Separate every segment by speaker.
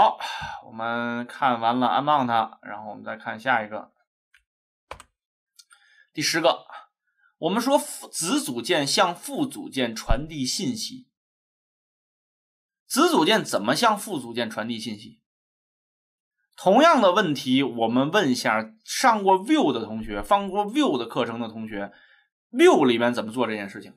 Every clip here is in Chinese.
Speaker 1: 好，我们看完了安 m o u n 然后我们再看下一个，第十个。我们说子组件向父组件传递信息，子组件怎么向父组件传递信息？同样的问题，我们问一下上过 Vue 的同学，放过 Vue 的课程的同学，Vue 里边怎么做这件事情？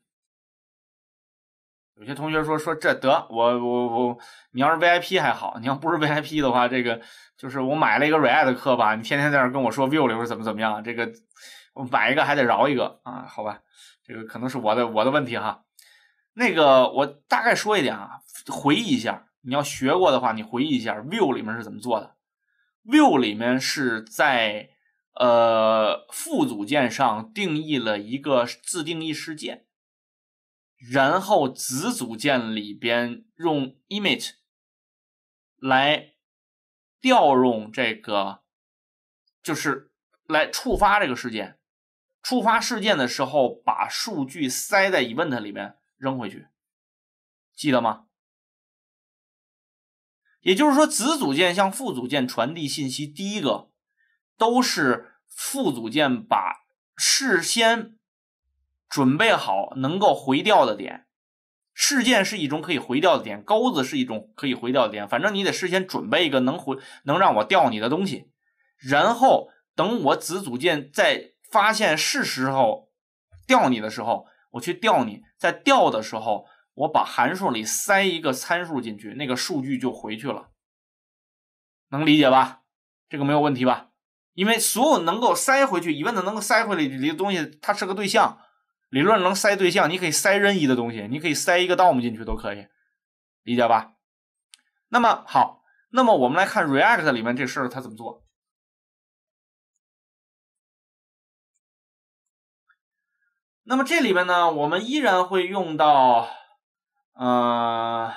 Speaker 1: 有些同学说说这得我我我，你要是 VIP 还好，你要不是 VIP 的话，这个就是我买了一个 React 的课吧，你天天在那跟我说 View 里边怎么怎么样，这个我买一个还得饶一个啊，好吧，这个可能是我的我的问题哈。那个我大概说一点啊，回忆一下，你要学过的话，你回忆一下 View 里面是怎么做的。View 里面是在呃副组件上定义了一个自定义事件。然后子组件里边用 emit 来调用这个，就是来触发这个事件。触发事件的时候，把数据塞在 event 里面扔回去，记得吗？也就是说，子组件向副组件传递信息，第一个都是副组件把事先。准备好能够回调的点，事件是一种可以回调的点，钩子是一种可以回调的点，反正你得事先准备一个能回能让我钓你的东西，然后等我子组件在发现是时候钓你的时候，我去钓你，在钓的时候，我把函数里塞一个参数进去，那个数据就回去了，能理解吧？这个没有问题吧？因为所有能够塞回去，一问的能够塞回来里的东西，它是个对象。理论能塞对象，你可以塞任意的东西，你可以塞一个 DOM 进去都可以，理解吧？那么好，那么我们来看 React 里面这事儿它怎么做。那么这里边呢，我们依然会用到，呃，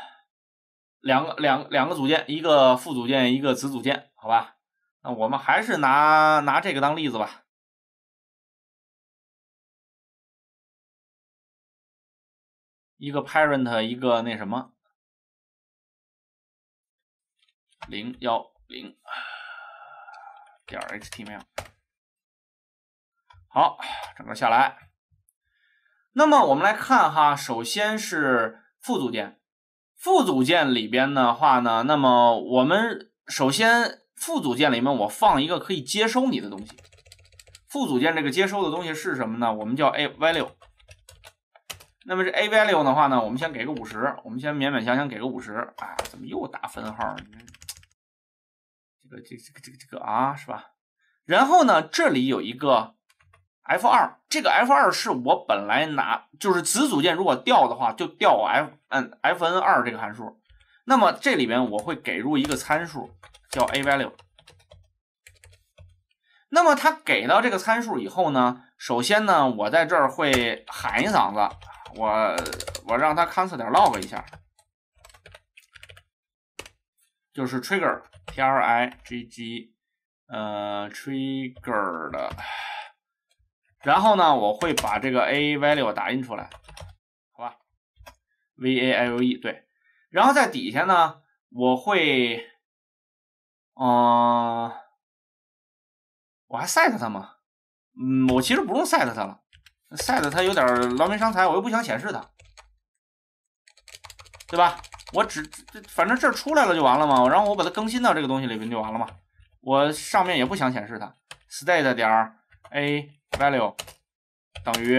Speaker 1: 两个两两个组件，一个副组件，一个子组件，好吧？那我们还是拿拿这个当例子吧。一个 parent，一个那什么零幺零点 h t m l 好，整个下来。那么我们来看哈，首先是副组件，副组件里边的话呢，那么我们首先副组件里面我放一个可以接收你的东西，副组件这个接收的东西是什么呢？我们叫 a value。那么这 a value 的话呢，我们先给个五十，我们先勉勉强强给个五十。哎，怎么又打分号？这个、这、这个、这个、这个啊，是吧？然后呢，这里有一个 f 二，这个 f 二是我本来拿，就是子组件如果掉的话，就掉 f n f n 二这个函数。那么这里边我会给入一个参数叫 a value。那么它给到这个参数以后呢，首先呢，我在这儿会喊一嗓子。我我让他 c o n s e l 点儿 log 一下，就是 trigger，t r i g g，呃 t r i g g e r 的。然后呢，我会把这个 a value 打印出来，好吧 v a l e 对。然后在底下呢，我会，嗯，我还 set 它吗？嗯，我其实不用 set 它了。s 的 t 它有点劳民伤财，我又不想显示它，对吧？我只反正这出来了就完了嘛，然后我把它更新到这个东西里面就完了嘛。我上面也不想显示它。State 点 A value 等于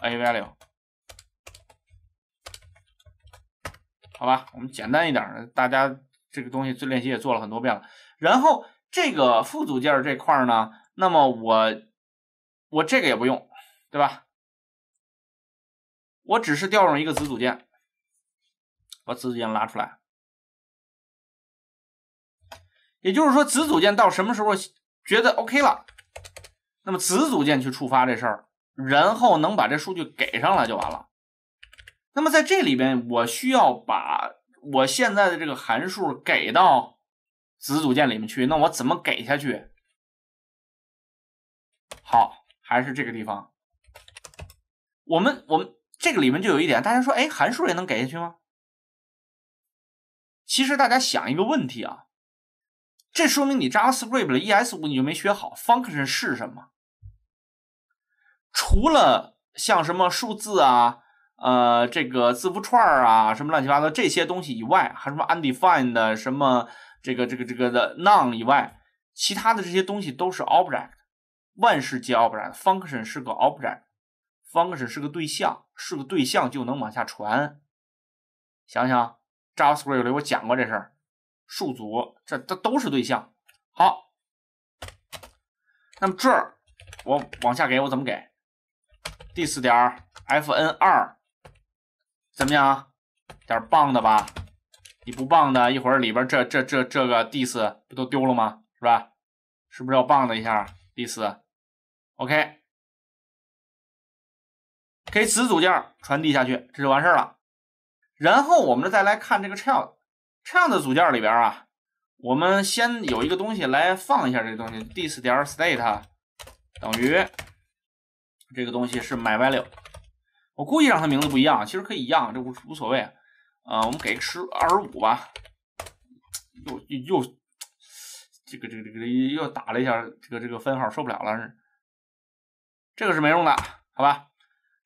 Speaker 1: A value，好吧？我们简单一点，大家这个东西最练习也做了很多遍了。然后这个副组件这块呢，那么我我这个也不用。对吧？我只是调用一个子组件，把子组件拉出来。也就是说，子组件到什么时候觉得 OK 了，那么子组件去触发这事儿，然后能把这数据给上来就完了。那么在这里边，我需要把我现在的这个函数给到子组件里面去，那我怎么给下去？好，还是这个地方。我们我们这个里面就有一点，大家说，哎，函数也能给下去吗？其实大家想一个问题啊，这说明你 JavaScript 的 ES5 你就没学好。Function 是什么？除了像什么数字啊、呃这个字符串啊、什么乱七八糟这些东西以外，还什么 Undefined、什么这个这个这个的 None 以外，其他的这些东西都是 Object，万事皆 Object，Function 是个 Object。方式是个对象，是个对象就能往下传。想想，JavaScript 里我讲过这事儿，数组这这都是对象。好，那么这儿我往下给我怎么给第四点 fn 二，怎么样？点棒的吧？你不棒的，一会儿里边这这这这个 d i s 不都丢了吗？是吧？是不是要棒的一下 d h i s o k 给子组件传递下去，这就完事了。然后我们再来看这个 child child 组件里边啊，我们先有一个东西来放一下这个东西，this 点 state 等于这个东西是 my value。我故意让它名字不一样，其实可以一样，这无无所谓啊。我们给十二十五吧。又又这个这个这个又打了一下这个这个分号，受不了了。这个是没用的，好吧？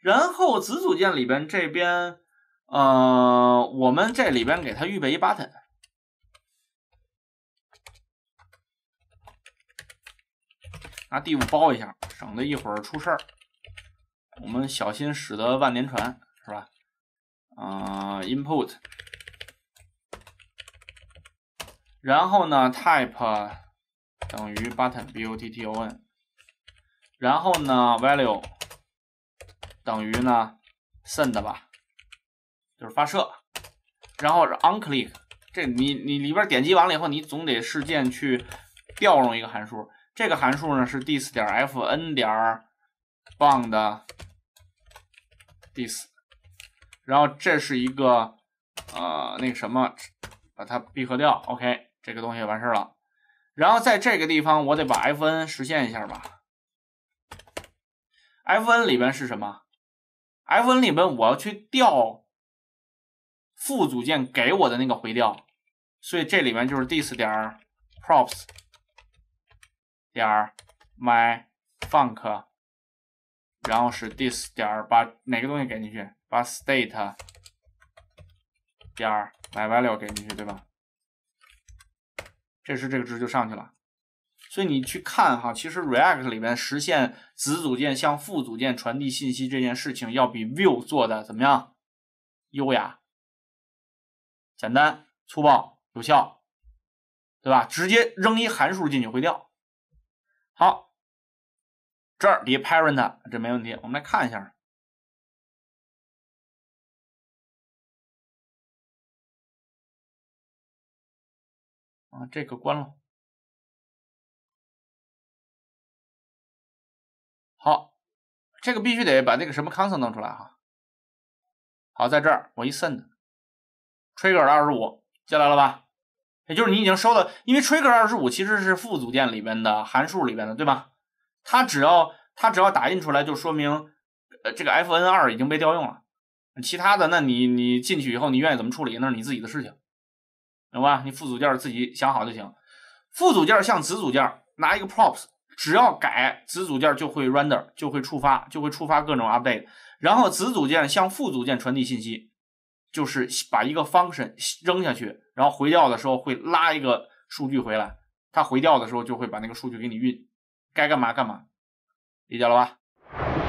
Speaker 1: 然后子组件里边这边，呃，我们这里边给它预备一 button，拿 d i 包一下，省得一会儿出事儿。我们小心驶得万年船，是吧？啊，input，然后呢，type 等于 b u t t o n b o t t o n 然后呢，value。等于呢，send 吧，就是发射，然后是 onclick，这你你里边点击完了以后，你总得事件去调用一个函数，这个函数呢是 dis 点 fn 点 bind，dis，然后这是一个呃那什么，把它闭合掉，OK，这个东西完事了，然后在这个地方我得把 fn 实现一下吧，fn 里边是什么？fn 里面我要去调副组件给我的那个回调，所以这里面就是 this 点 props 点 my func，然后是 this 点把哪个东西给进去？把 state 点 my value 给进去，对吧？这时这个值就上去了。所以你去看哈，其实 React 里面实现子组件向副组件传递信息这件事情，要比 View 做的怎么样？优雅、简单、粗暴、有效，对吧？直接扔一函数进去会掉。好，这儿 e Parent，这没问题。我们来看一下。啊，这个关了。这个必须得把那个什么 console 弄出来哈。好，在这儿我一 send，trigger 二十五进来了吧？也就是你已经收的，因为 trigger 二十五其实是副组件里边的函数里边的，对吧？它只要它只要打印出来，就说明呃这个 fn 二已经被调用了。其他的，那你你进去以后，你愿意怎么处理，那是你自己的事情，懂吧？你副组件自己想好就行。副组件像子组件拿一个 props。只要改子组件，就会 render，就会触发，就会触发各种 update，然后子组件向副组件传递信息，就是把一个 function 扔下去，然后回调的时候会拉一个数据回来，它回调的时候就会把那个数据给你运，该干嘛干嘛，理解了吧？